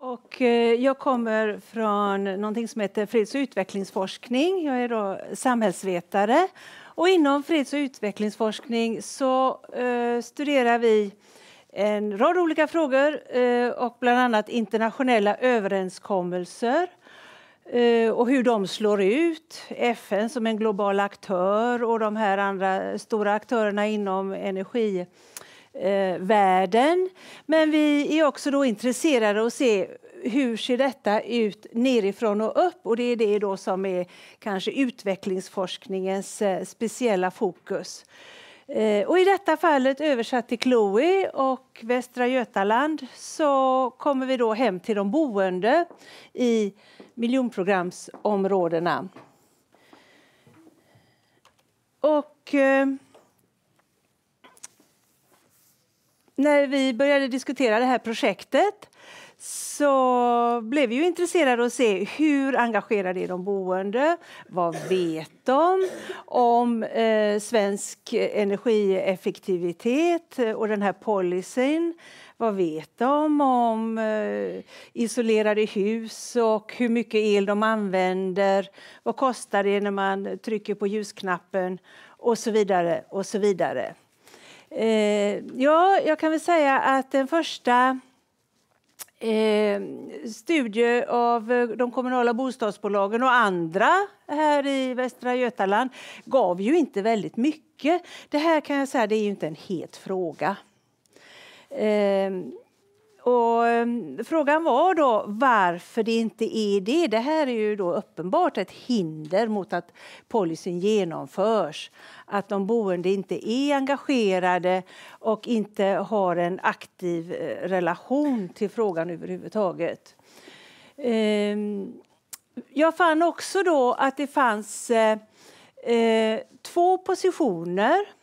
Och eh, jag kommer från någonting som heter freds och utvecklingsforskning. Jag är då samhällsvetare. Och inom freds och utvecklingsforskning så eh, studerar vi en rad olika frågor eh, och bland annat internationella överenskommelser och hur de slår ut. FN som en global aktör och de här andra stora aktörerna inom energi eh, världen. Men vi är också då intresserade av att se hur ser detta ut nerifrån och upp? Och Det är det då som är kanske utvecklingsforskningens eh, speciella fokus. Eh, och I detta fallet översatt till Chloe och Västra Götaland så kommer vi då hem till de boende i miljonprogramsområdena. Och... Eh, när vi började diskutera det här projektet så blev vi ju intresserade av att se hur engagerade är de boende? Vad vet de om eh, svensk energieffektivitet och den här policyn? Vad vet de om eh, isolerade hus och hur mycket el de använder? Vad kostar det när man trycker på ljusknappen? Och så vidare, och så vidare. Eh, ja, jag kan väl säga att den första eh, studie av eh, de kommunala bostadsbolagen och andra här i Västra Götaland gav ju inte väldigt mycket. Det här kan jag säga, det är ju inte en het fråga. Eh, och ehm, frågan var då varför det inte är det. Det här är ju då uppenbart ett hinder mot att policyn genomförs. Att de boende inte är engagerade och inte har en aktiv eh, relation till frågan överhuvudtaget. Ehm, jag fann också då att det fanns eh, eh, två positioner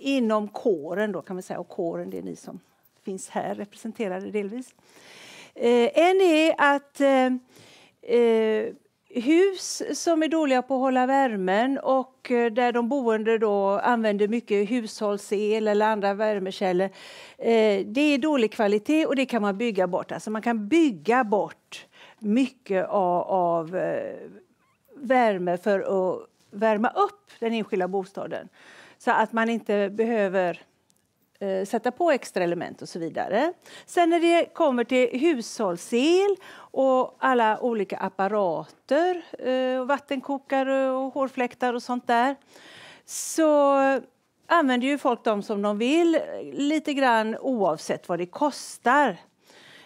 inom kåren, då kan man säga, och kåren det är ni som finns här representerade delvis. Eh, en är att eh, eh, hus som är dåliga på att hålla värmen och där de boende då använder mycket hushållsel eller andra värmekällor. Det är dålig kvalitet och det kan man bygga bort. Alltså man kan bygga bort mycket av, av värme för att värma upp den enskilda bostaden så att man inte behöver Eh, sätta på extra element och så vidare. Sen när det kommer till hushållsel och alla olika apparater, eh, vattenkokare och hårfläktar och sånt där, så använder ju folk dem som de vill lite grann oavsett vad det kostar.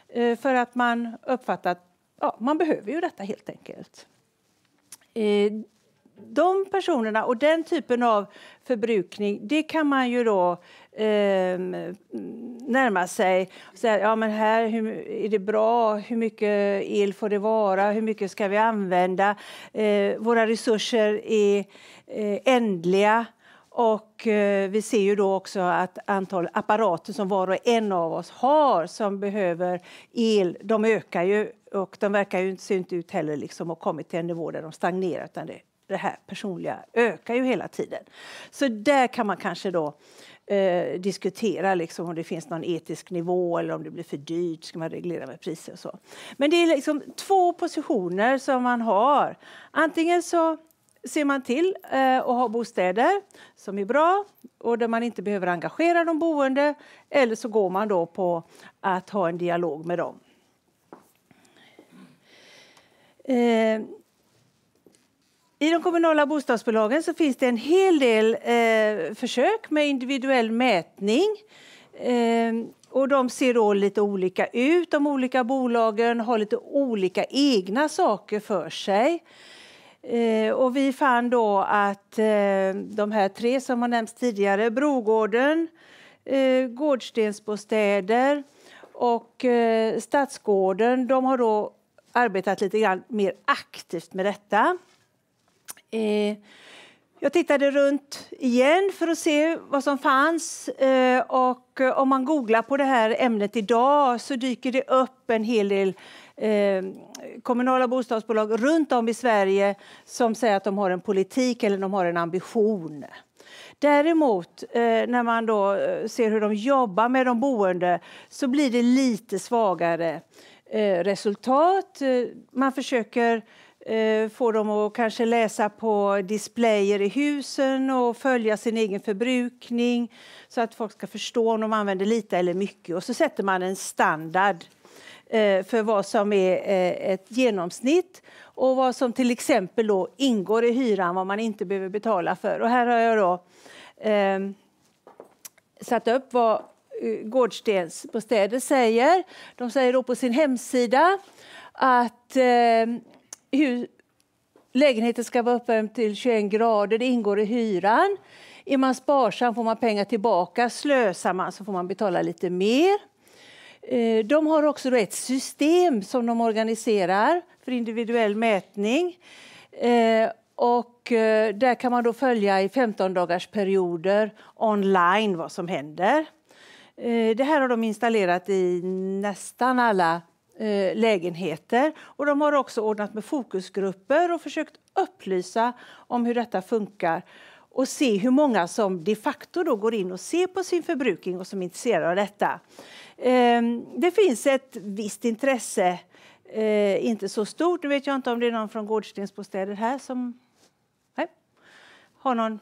Eh, för att man uppfattar att ja, man behöver ju detta helt enkelt de personerna och den typen av förbrukning, det kan man ju då eh, närma sig. Säga, ja, men här hur, är det bra, hur mycket el får det vara, hur mycket ska vi använda? Eh, våra resurser är eh, ändliga. Och eh, vi ser ju då också att antalet apparater som var och en av oss har som behöver el, de ökar ju och de verkar ju inte, inte ut heller liksom ha kommit till en nivå där de stagnerar utan det det här personliga ökar ju hela tiden. Så där kan man kanske då eh, diskutera liksom om det finns någon etisk nivå eller om det blir för dyrt. Ska man reglera med priser och så? Men det är liksom två positioner som man har. Antingen så ser man till eh, att ha bostäder som är bra och där man inte behöver engagera de boende eller så går man då på att ha en dialog med dem. Eh, i de kommunala bostadsbolagen så finns det en hel del eh, försök med individuell mätning. Eh, och de ser då lite olika ut, de olika bolagen har lite olika egna saker för sig. Eh, och vi fann då att eh, de här tre som har nämnts tidigare, Brogården, eh, Gårdstensbostäder och eh, Stadsgården, de har då arbetat lite grann mer aktivt med detta. Eh, jag tittade runt igen för att se vad som fanns. Eh, och eh, om man googlar på det här ämnet idag så dyker det upp en hel del kommunala bostadsbolag runt om i Sverige som säger att de har en politik eller de har en ambition. Däremot, när man då ser hur de jobbar med de boende så blir det lite svagare resultat. Man försöker Eh, få dem att kanske läsa på displayer i husen och följa sin egen förbrukning så att folk ska förstå om de använder lite eller mycket. Och så sätter man en standard eh, för vad som är eh, ett genomsnitt och vad som till exempel då ingår i hyran, vad man inte behöver betala för. Och här har jag då eh, satt upp vad Gårdstensbostäder säger. De säger då på sin hemsida att ehm, hur lägenheten ska vara uppvärmd till 21 grader, det ingår i hyran. Är man sparsam får man pengar tillbaka, slösar man så får man betala lite mer. Eh, de har också ett system som de organiserar för individuell mätning. Eh, och eh, där kan man då följa i 15 dagars perioder online vad som händer. Det här har de installerat i nästan alla Eh, lägenheter. Och de har också ordnat med fokusgrupper och försökt upplysa om hur detta funkar och se hur många som de facto då går in och ser på sin förbrukning och som är intresserade av detta. Ehm, det finns ett visst intresse, eh, inte så stort. Nu vet jag inte om det är någon från Gårdstensbostäder här som Nej. har någon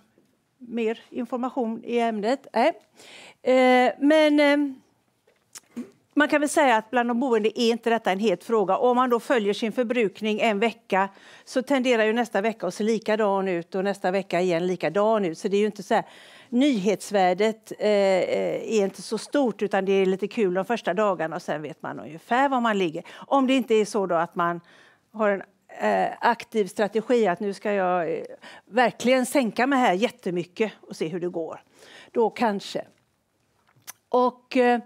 mer information i ämnet. Nej. Eh, men ehm, man kan väl säga att bland de boende är inte detta en het fråga. Om man då följer sin förbrukning en vecka så tenderar ju nästa vecka att se likadan ut och nästa vecka igen likadan ut. Så det är inte så här. Nyhetsvärdet eh, eh, är inte så stort utan det är lite kul de första dagarna och sen vet man ungefär var man ligger. Om det inte är så då att man har en eh, aktiv strategi att nu ska jag eh, verkligen sänka mig här jättemycket och se hur det går. Då kanske. Och eh,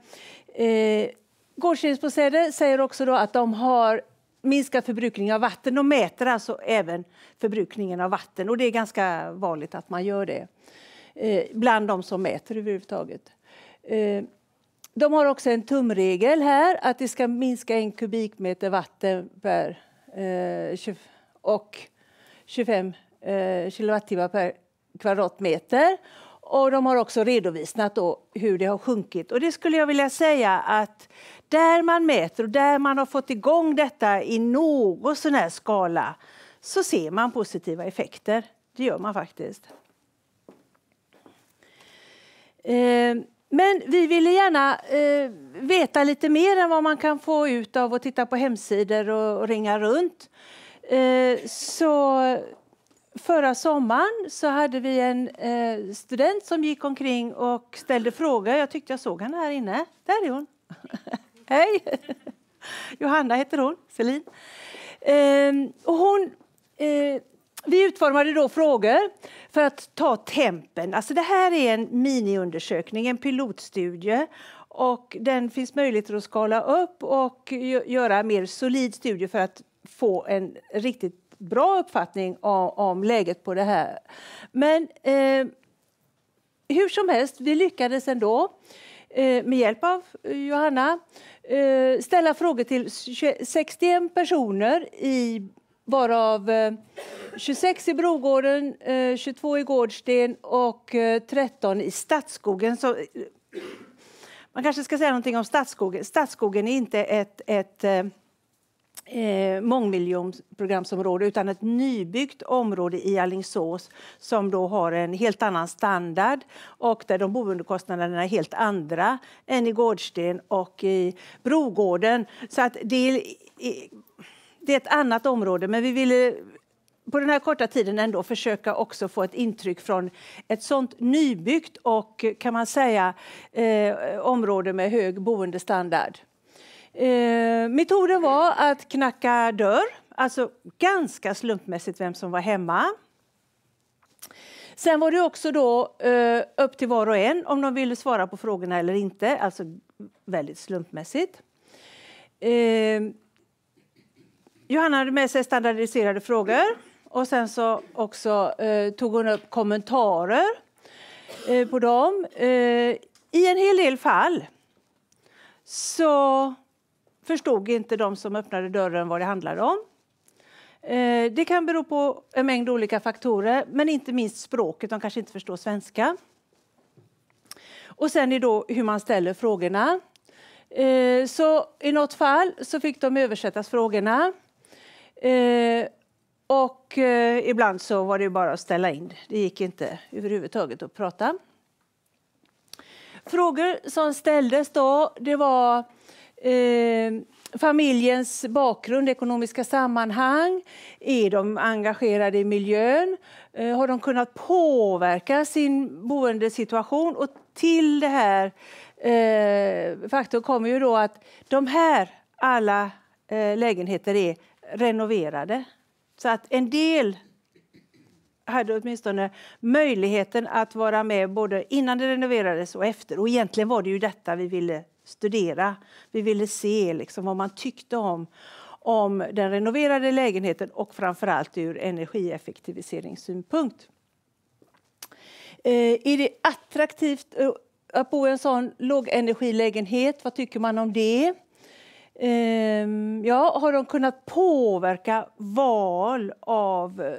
Eh, Gårdstensbostäder säger också då att de har minskat förbrukning av vatten. De mäter alltså även förbrukningen av vatten och det är ganska vanligt att man gör det eh, bland de som mäter överhuvudtaget. Eh, de har också en tumregel här att det ska minska en kubikmeter vatten per eh, och 25 eh, kilowattimmar per kvadratmeter. Och de har också redovisat då hur det har sjunkit. Och det skulle jag vilja säga att där man mäter och där man har fått igång detta i någon sån här skala så ser man positiva effekter. Det gör man faktiskt. Eh, men vi ville gärna eh, veta lite mer än vad man kan få ut av att titta på hemsidor och ringa runt. Eh, så förra sommaren så hade vi en eh, student som gick omkring och ställde frågor. Jag tyckte jag såg henne här inne. Där är hon. Hej! Johanna heter hon, Selin. Eh, och hon, eh, vi utformade då frågor för att ta tempen. Alltså det här är en miniundersökning, en pilotstudie. Och den finns möjligheter att skala upp och göra mer solid studie för att få en riktigt bra uppfattning om, om läget på det här. Men eh, hur som helst, vi lyckades ändå eh, med hjälp av Johanna eh, ställa frågor till 61 personer i varav 26 eh, i Brogården, 22 i Gårdsten och 13 i Stadsskogen. Så, man kanske ska säga någonting om Stadsskogen. Stadsskogen är inte ett, ett eh, mångmiljonprogramsområde utan ett nybyggt område i Allingsås som då har en helt annan standard och där de boendekostnaderna är helt andra än i Gårdsten och i Brogården. Så att det, är, det är ett annat område, men vi ville på den här korta tiden ändå försöka också få ett intryck från ett sånt nybyggt och kan man säga eh, område med hög boendestandard. Eh, metoden var att knacka dörr, alltså ganska slumpmässigt vem som var hemma. Sen var det också då eh, upp till var och en om de ville svara på frågorna eller inte, alltså väldigt slumpmässigt. Eh, Johanna hade med sig standardiserade frågor och sen så också eh, tog hon upp kommentarer eh, på dem. Eh, I en hel del fall så förstod inte de som öppnade dörren vad det handlade om. Eh, det kan bero på en mängd olika faktorer, men inte minst språket. De kanske inte förstår svenska. Och sen är då hur man ställer frågorna. Eh, så i något fall så fick de översättas frågorna. Eh, och ibland så var det bara att ställa in. Det gick inte överhuvudtaget att prata. Frågor som ställdes då, det var Eh, familjens bakgrund, ekonomiska sammanhang. Är de engagerade i miljön? Eh, har de kunnat påverka sin boendesituation? Och till det här eh, faktorn kommer ju då att de här alla eh, lägenheter är renoverade. Så att en del hade åtminstone möjligheten att vara med både innan det renoverades och efter. Och egentligen var det ju detta vi ville studera. Vi ville se liksom vad man tyckte om, om den renoverade lägenheten och framförallt ur energieffektiviseringssynpunkt. Eh, är det attraktivt eh, att bo i en sån lågenergilägenhet? Vad tycker man om det? Ehm, ja, har de kunnat påverka val av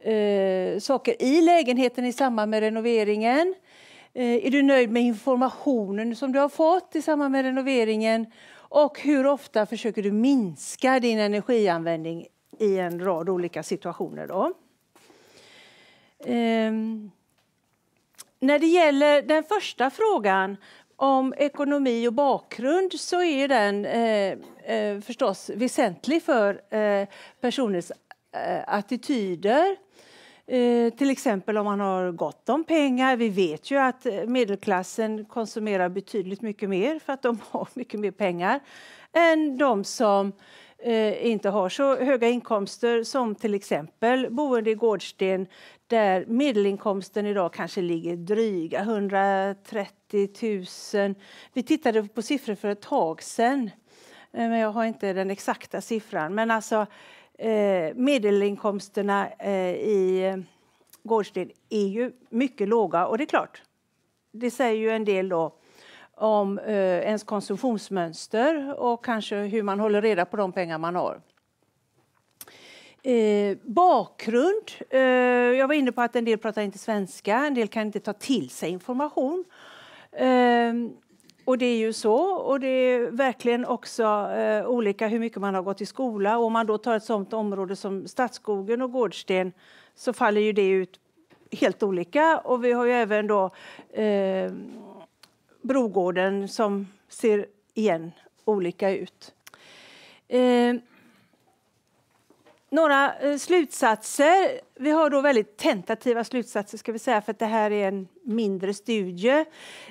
eh, saker i lägenheten i samband med renoveringen? Eh, är du nöjd med informationen som du har fått i samband med renoveringen? Och hur ofta försöker du minska din energianvändning i en rad olika situationer? Då? Ehm. När det gäller den första frågan om ekonomi och bakgrund så är den eh, eh, förstås väsentlig för eh, personers eh, attityder Eh, till exempel om man har gott om pengar. Vi vet ju att eh, medelklassen konsumerar betydligt mycket mer för att de har mycket mer pengar än de som eh, inte har så höga inkomster som till exempel boende i Gårdsten där medelinkomsten idag kanske ligger dryga 130 000. Vi tittade på siffror för ett tag sedan, eh, men jag har inte den exakta siffran. Men alltså, Eh, medelinkomsterna eh, i eh, Gårdsten är ju mycket låga. Och det är klart, det säger ju en del då om eh, ens konsumtionsmönster och kanske hur man håller reda på de pengar man har. Eh, bakgrund. Eh, jag var inne på att en del pratar inte svenska, en del kan inte ta till sig information. Eh, och det är ju så. Och det är verkligen också eh, olika hur mycket man har gått i skola. Och om man då tar ett sådant område som Stadsskogen och Gårdsten så faller ju det ut helt olika. Och vi har ju även då eh, Brogården som ser igen olika ut. Eh, några eh, slutsatser. Vi har då väldigt tentativa slutsatser, ska vi säga, för att det här är en mindre studie.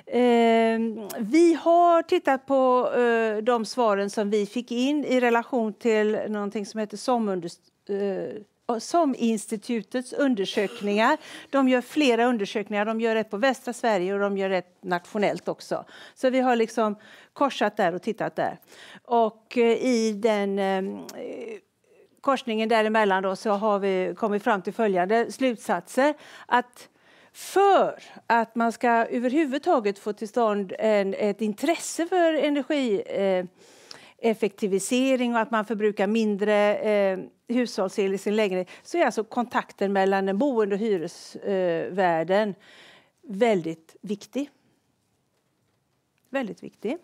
Ehm, vi har tittat på eh, de svaren som vi fick in i relation till någonting som heter eh, SOM-institutets undersökningar. De gör flera undersökningar. De gör ett på västra Sverige och de gör ett nationellt också. Så vi har liksom korsat där och tittat där. Och i den korsningen däremellan då, så har vi kommit fram till följande slutsatser. Att för att man ska överhuvudtaget få till stånd en, ett intresse för energieffektivisering och att man förbrukar mindre eh, hushållsel i sin lägenhet så är alltså kontakten mellan den boende och hyresvärden väldigt viktig. Väldigt viktig.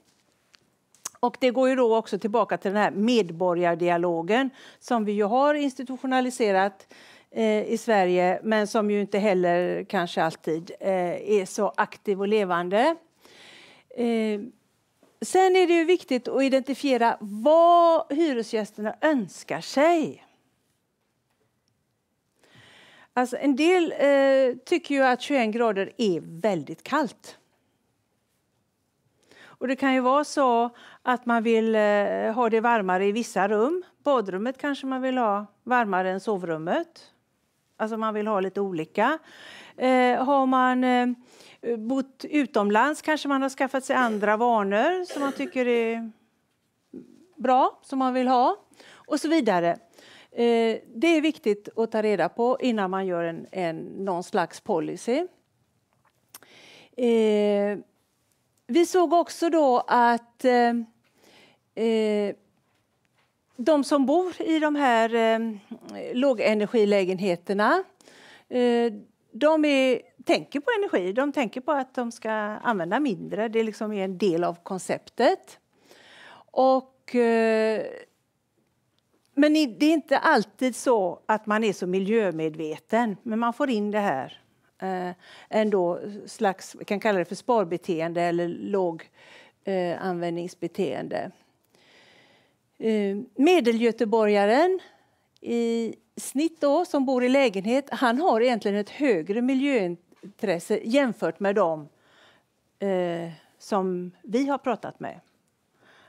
Och det går ju då också tillbaka till den här medborgardialogen som vi ju har institutionaliserat eh, i Sverige men som ju inte heller kanske alltid eh, är så aktiv och levande. Eh, sen är det ju viktigt att identifiera vad hyresgästerna önskar sig. Alltså en del eh, tycker ju att 21 grader är väldigt kallt. Och Det kan ju vara så att man vill eh, ha det varmare i vissa rum. Badrummet kanske man vill ha varmare än sovrummet. Alltså man vill ha lite olika. Eh, har man eh, bott utomlands kanske man har skaffat sig andra vanor som man tycker är bra, som man vill ha och så vidare. Eh, det är viktigt att ta reda på innan man gör en, en, någon slags policy. Eh, vi såg också då att eh, eh, de som bor i de här eh, lågenergilägenheterna eh, de är, tänker på energi. De tänker på att de ska använda mindre. Det liksom är en del av konceptet. Och, eh, men det är inte alltid så att man är så miljömedveten, men man får in det här eh, ändå slags, vi kan kalla det för sparbeteende eller låganvändningsbeteende. Eh, eh, medelgöteborgaren i snitt då, som bor i lägenhet, han har egentligen ett högre miljöintresse jämfört med dem eh, som vi har pratat med.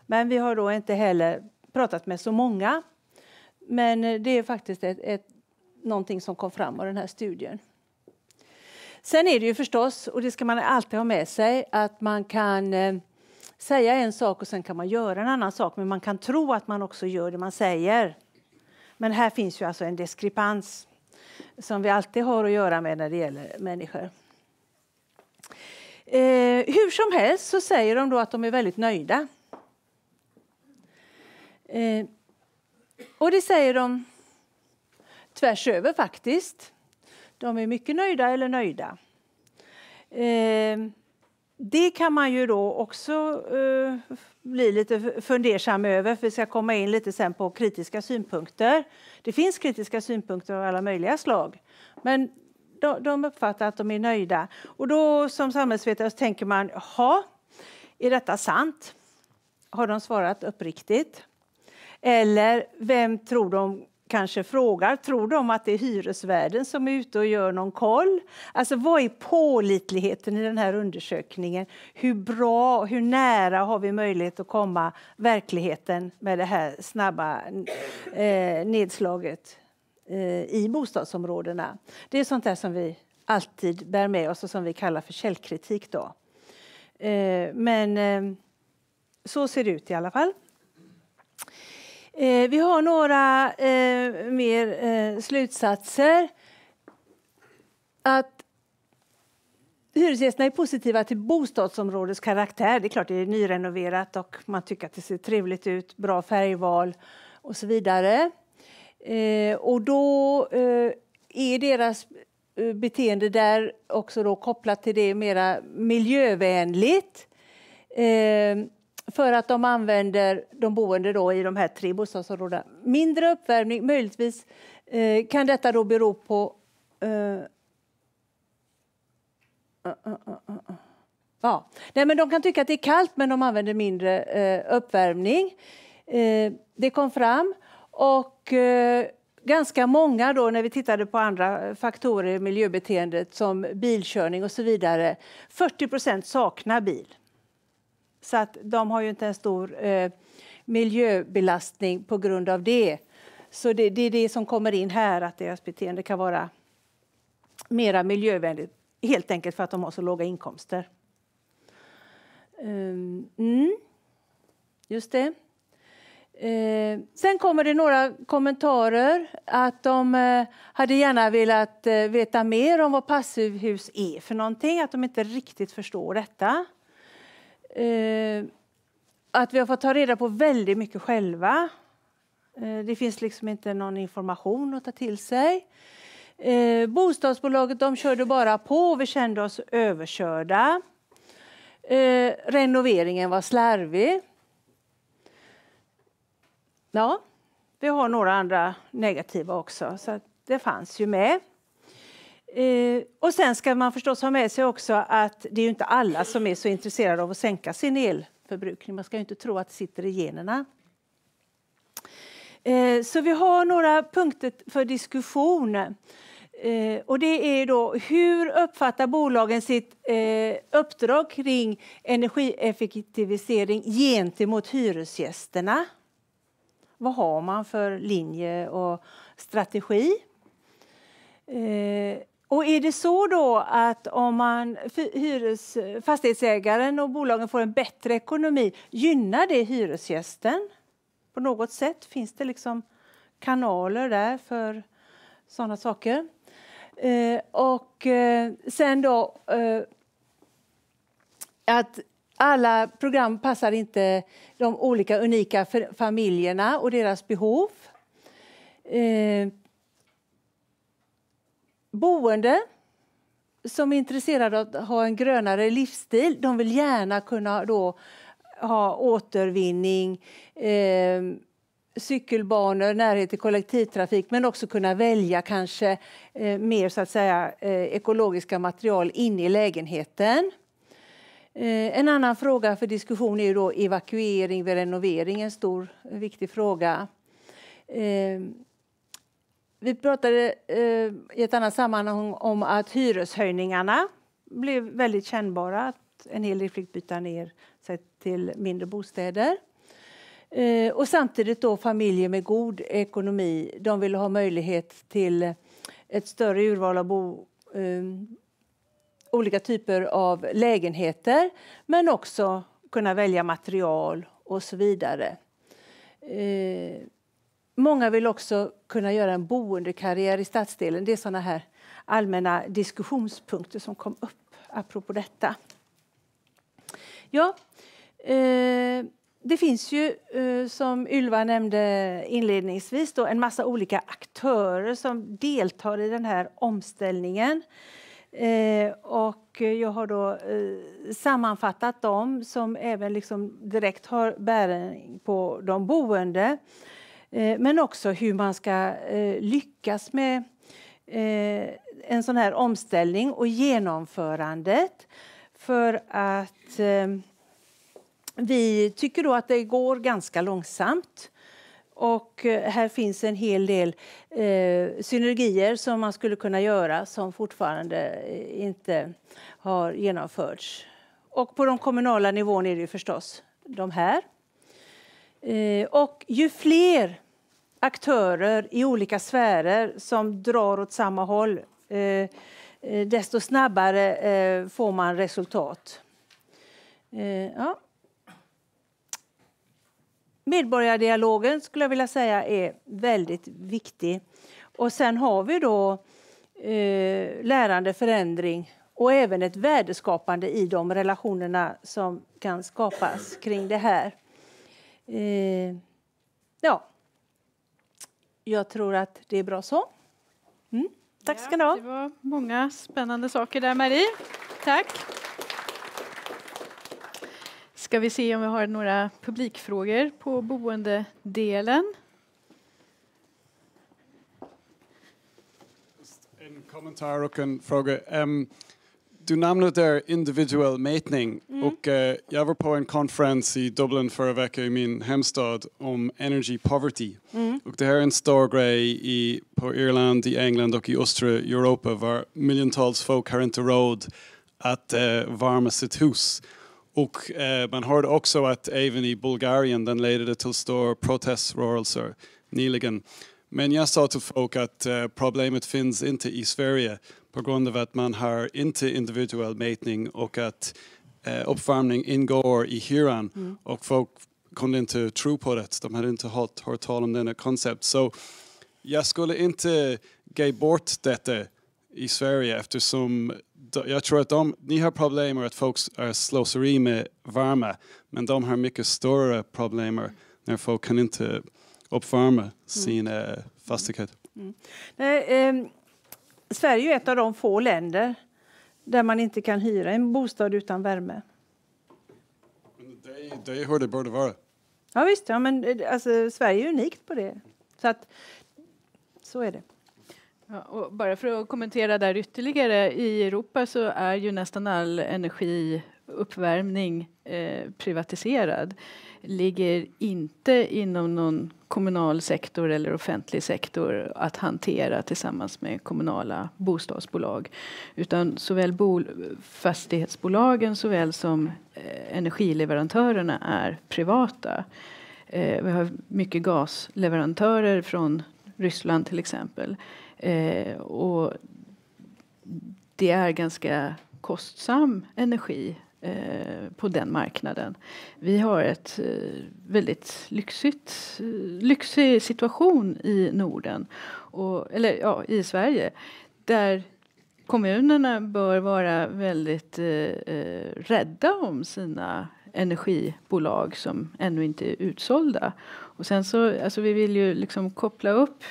Men vi har då inte heller pratat med så många. Men eh, det är faktiskt ett, ett, någonting som kom fram av den här studien. Sen är det ju förstås, och det ska man alltid ha med sig, att man kan eh, säga en sak och sen kan man göra en annan sak, men man kan tro att man också gör det man säger. Men här finns ju alltså en diskrepans som vi alltid har att göra med när det gäller människor. Eh, hur som helst så säger de då att de är väldigt nöjda. Eh, och det säger de tvärs över faktiskt. De är mycket nöjda eller nöjda. Eh, det kan man ju då också eh, bli lite fundersam över. För vi ska komma in lite sen på kritiska synpunkter. Det finns kritiska synpunkter av alla möjliga slag. Men de uppfattar att de är nöjda. Och då som samhällsvetare så tänker man, jaha, är detta sant? Har de svarat uppriktigt? Eller vem tror de kanske frågar tror de att det är hyresvärden som är ute och gör någon koll. Alltså, vad är pålitligheten i den här undersökningen? Hur bra, hur nära har vi möjlighet att komma verkligheten med det här snabba eh, nedslaget eh, i bostadsområdena? Det är sånt där som vi alltid bär med oss och som vi kallar för källkritik. Då. Eh, men eh, så ser det ut i alla fall. Eh, vi har några eh, mer eh, slutsatser. Att Hyresgästerna är positiva till bostadsområdets karaktär. Det är klart det är nyrenoverat och man tycker att det ser trevligt ut, bra färgval och så vidare. Eh, och då eh, är deras eh, beteende där också då kopplat till det mera miljövänligt för att de använder de boende då i de här tre bostadsområdena. Mindre uppvärmning, möjligtvis eh, kan detta då bero på... Eh, uh, uh, uh, ja. Nej, men de kan tycka att det är kallt, men de använder mindre eh, uppvärmning. Eh, det kom fram. Och eh, ganska många, då, när vi tittade på andra faktorer i miljöbeteendet som bilkörning och så vidare, 40 saknar bil. Så att de har ju inte en stor eh, miljöbelastning på grund av det. Så det, det, är det som kommer in här, att deras beteende kan vara mer miljövänligt helt enkelt för att de har så låga inkomster. Ehm, mm, just det. Ehm, sen kommer det några kommentarer att de eh, hade gärna velat eh, veta mer om vad passivhus är för någonting, att de inte riktigt förstår detta eh, att vi har fått ta reda på väldigt mycket själva. Eh, det finns liksom inte någon information att ta till sig. Eh, bostadsbolaget de körde bara på och vi kände oss överkörda. Eh, renoveringen var slarvig. Ja, vi har några andra negativa också, så det fanns ju med. Eh, och sen ska man förstås ha med sig också att det är inte alla som är så intresserade av att sänka sin elförbrukning. Man ska inte tro att det sitter i generna. Eh, så vi har några punkter för diskussion. Eh, och det är då hur uppfattar bolagen sitt eh, uppdrag kring energieffektivisering gentemot hyresgästerna? Vad har man för linje och strategi? Eh, och är det så då att om man, hyres, fastighetsägaren och bolagen får en bättre ekonomi, gynnar det hyresgästen på något sätt? Finns det liksom kanaler där för sådana saker? Eh, och eh, sen då eh, att alla program passar inte de olika unika familjerna och deras behov. Eh, Boende som är intresserade av att ha en grönare livsstil de vill gärna kunna då ha återvinning eh, cykelbanor, närhet till kollektivtrafik men också kunna välja kanske eh, mer så att säga eh, ekologiska material inne i lägenheten. Eh, en annan fråga för diskussion är ju då evakuering vid renovering, en stor viktig fråga. Ehm, vi pratade eh, i ett annat sammanhang om att hyreshöjningarna blev väldigt kännbara. Att en hel del fick byta ner sig till mindre bostäder. Eh, och samtidigt då familjer med god ekonomi. De ville ha möjlighet till ett större urval av bo, eh, olika typer av lägenheter men också kunna välja material och så vidare. Eh, Många vill också kunna göra en boendekarriär i stadsdelen. Det är sådana här allmänna diskussionspunkter som kom upp apropå detta. Ja, eh, det finns ju, eh, som Ylva nämnde inledningsvis, då, en massa olika aktörer som deltar i den här omställningen. Eh, och jag har då eh, sammanfattat dem som även liksom direkt har bäring på de boende. Eh, men också hur man ska eh, lyckas med eh, en sån här omställning och genomförandet. För att vi tycker då att det går ganska långsamt. Och här finns en hel del eh, synergier som man skulle kunna göra som fortfarande inte har genomförts. Och på den kommunala nivån är det förstås de här. Eh, och ju fler aktörer i olika sfärer som drar åt samma håll eh, eh, desto snabbare får man resultat. Ja. Medborgardialogen skulle jag vilja säga är väldigt viktig. Och sen har vi då lärande, förändring och även ett värdeskapande i de relationerna som kan skapas kring det här. Eh, ja, jag tror att det är bra så. Mm. Tack ska ni ha. Det var många spännande saker där, Marie. Tack. Ska vi se om vi har några publikfrågor på boendedelen? En kommentar och en fråga du namnet är individuell mätning mm. och eh, jag var på en konferens i Dublin förra veckan i min hemstad om energy poverty. Mm. Och det här är en stor grej i, på Irland, i England och i östra Europa var miljontals folk har inte råd att eh, värma sitt hus. Och eh, man hörde också att även i Bulgarien den ledde till stora proteströrelser nyligen. Men jag sa till folk att eh, problemet finns inte i Sverige på grund av att man har inte individuell mätning och att eh, uppvärmning ingår i hyran mm. och folk kunde inte tro på det. De hade inte hört, hört tal om denna koncept. Så jag skulle inte ge bort detta i Sverige eftersom jag tror att de, ni har problem med att folk är slöseri med värme men de har mycket större problem när folk kan inte uppvärma mm. sina mm. fastigheter. Mm. Ehm, Sverige är ett av de få länder där man inte kan hyra en bostad utan värme. Det, det är hur det borde vara. Ja, visst, ja, men eh, alltså, Sverige är unikt på det. Så, att, så är det. Ja, bara för att kommentera där ytterligare. I Europa så är ju nästan all energiuppvärmning eh, privatiserad. Ligger inte inom någon kommunal sektor eller offentlig sektor att hantera tillsammans med kommunala bostadsbolag. Utan såväl fastighetsbolagen såväl som eh, energileverantörerna är privata. Eh, vi har mycket gasleverantörer från Ryssland till exempel. Eh, och det är ganska kostsam energi Eh, på den marknaden. Vi har ett eh, väldigt lyxigt, eh, lyxig situation i Norden, och, eller ja, i Sverige, där kommunerna bör vara väldigt eh, rädda om sina energibolag som ännu inte är utsålda. Och sen så, alltså vi vill ju liksom koppla upp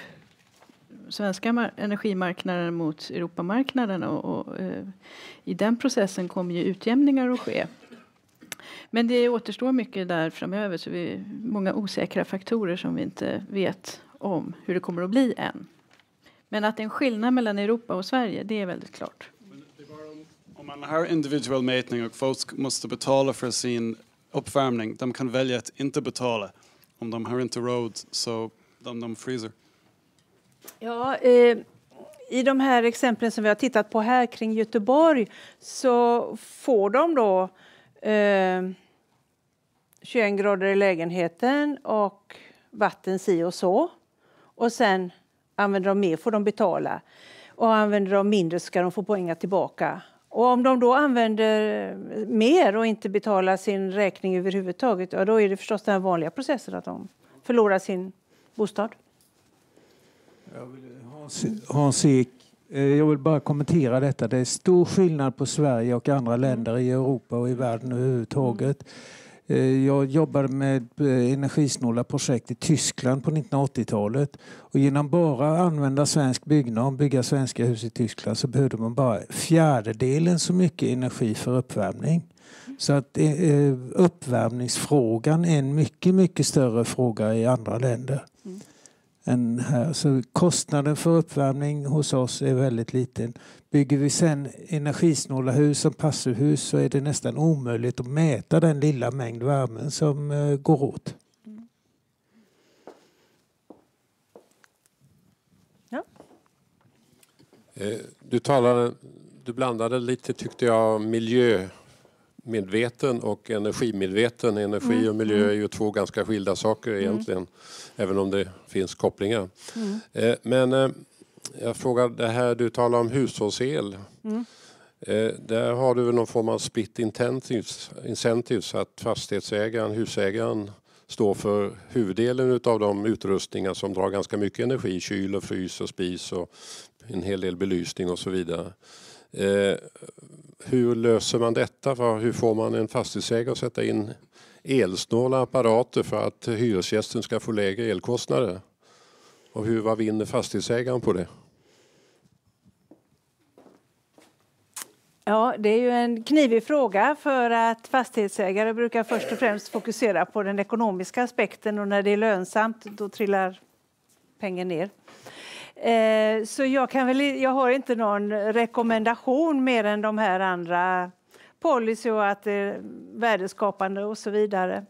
svenska energimarknaden mot Europamarknaden och, och eh, i den processen kommer ju utjämningar att ske. Men det återstår mycket där framöver så vi är många osäkra faktorer som vi inte vet om hur det kommer att bli än. Men att det är en skillnad mellan Europa och Sverige, det är väldigt klart. Om man har individuell mätning och folk måste betala för sin uppvärmning, de kan välja att inte betala om de har inte råd så de, de fryser. Ja, eh, I de här exemplen som vi har tittat på här kring Göteborg så får de då eh, 21 grader i lägenheten och vatten si och så. Och sen använder de mer får de betala och använder de mindre ska de få poängar tillbaka. Och om de då använder mer och inte betalar sin räkning överhuvudtaget, ja, då är det förstås den vanliga processen att de förlorar sin bostad. Hans, Hans Ek, eh, jag vill bara kommentera detta. Det är stor skillnad på Sverige och andra mm. länder i Europa och i mm. världen överhuvudtaget. Mm. Eh, jag jobbade med eh, energisnåla projekt i Tyskland på 1980-talet. Och genom bara att använda svensk byggnad, bygga svenska hus i Tyskland så behövde man bara fjärdedelen så mycket energi för uppvärmning. Så att uppvärmningsfrågan är en mycket, mycket större fråga i andra länder. Mm än här. Så kostnaden för uppvärmning hos oss är väldigt liten. Bygger vi sen energisnåla hus som passivhus så är det nästan omöjligt att mäta den lilla mängd värme som eh, går åt. Ja. Eh, du talade, du blandade lite tyckte jag miljö miljömedveten och energimedveten. Energi mm, och miljö mm. är ju två ganska skilda saker mm. egentligen, även om det finns kopplingar. Eh, men eh, jag frågar det här du talar om hushållsel. Eh, där har du väl någon form av split incentives, incentives att fastighetsägaren, husägaren står för huvuddelen av de utrustningar som drar ganska mycket energi. Kyl och frys och spis och en hel del belysning och så vidare. Eh, hur löser man detta? Hur får man en fastighetsägare att sätta in elsnåla apparater för att hyresgästen ska få lägre elkostnader? Och hur, vad vinner fastighetsägaren på det? Ja, det är ju en knivig fråga för att fastighetsägare brukar först och främst fokusera på den ekonomiska aspekten och när det är lönsamt då trillar pengen ner. Eh, så jag, kan väl, jag har inte någon rekommendation mer än de här andra policy och att det eh, är värdeskapande och så vidare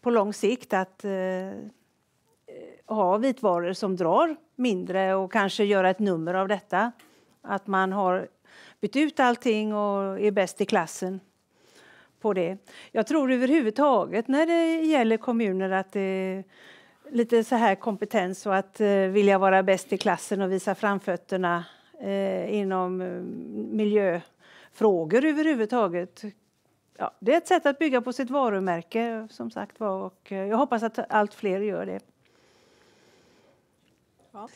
på lång sikt att eh, ha vitvaror som drar mindre och kanske göra ett nummer av detta. Att man har bytt ut allting och är bäst i klassen på det. Jag tror överhuvudtaget när det gäller kommuner att det lite så här kompetens och att eh, vilja vara bäst i klassen och visa framfötterna eh, inom eh, miljöfrågor överhuvudtaget. Ja, det är ett sätt att bygga på sitt varumärke som sagt och eh, jag hoppas att allt fler gör det. Ja.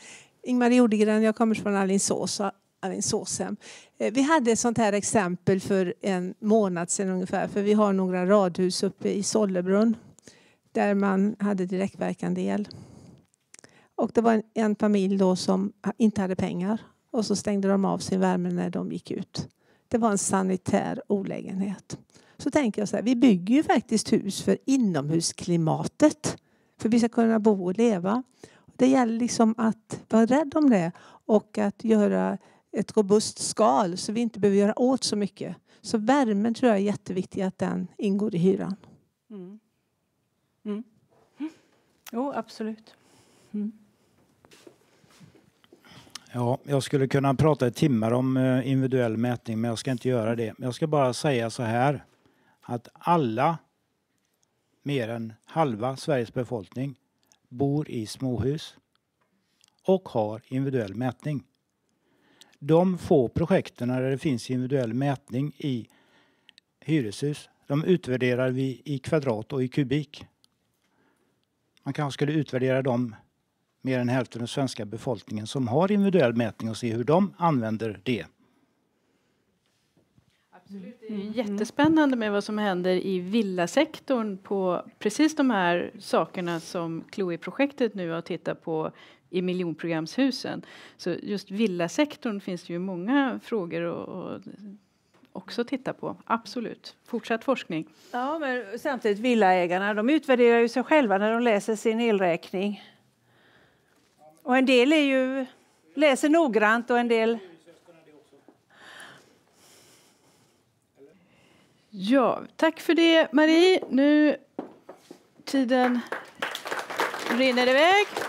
Ingmar Jordegren, jag kommer från Alingsås Alingsåshem. Eh, vi hade ett sånt här exempel för en månad sedan ungefär, för vi har några radhus uppe i Sollebrunn där man hade direktverkande el. Och det var en, en, familj då som inte hade pengar och så stängde de av sin värme när de gick ut. Det var en sanitär olägenhet. Så tänker jag så här, vi bygger ju faktiskt hus för inomhusklimatet. För vi ska kunna bo och leva. Det gäller liksom att vara rädd om det och att göra ett robust skal så vi inte behöver göra åt så mycket. Så värmen tror jag är jätteviktig att den ingår i hyran. Mm. Mm. Jo, absolut. Mm. Ja, jag skulle kunna prata i timmar om eh, individuell mätning, men jag ska inte göra det. Jag ska bara säga så här att alla, mer än halva Sveriges befolkning, bor i småhus och har individuell mätning. De få projekten där det finns individuell mätning i hyreshus, de utvärderar vi i kvadrat och i kubik. Man kanske skulle utvärdera de mer än hälften av den svenska befolkningen som har individuell mätning och se hur de använder det. Absolut. Det är jättespännande med vad som händer i villasektorn på precis de här sakerna som Chloe-projektet nu har tittat på i miljonprogramshusen. Så just villasektorn finns det ju många frågor och, och också titta på. Absolut. Fortsatt forskning. Ja, men samtidigt villaägarna, de utvärderar ju sig själva när de läser sin elräkning. Och en del är ju, läser noggrant och en del... Ja, tack för det, Marie. Nu tiden rinner iväg.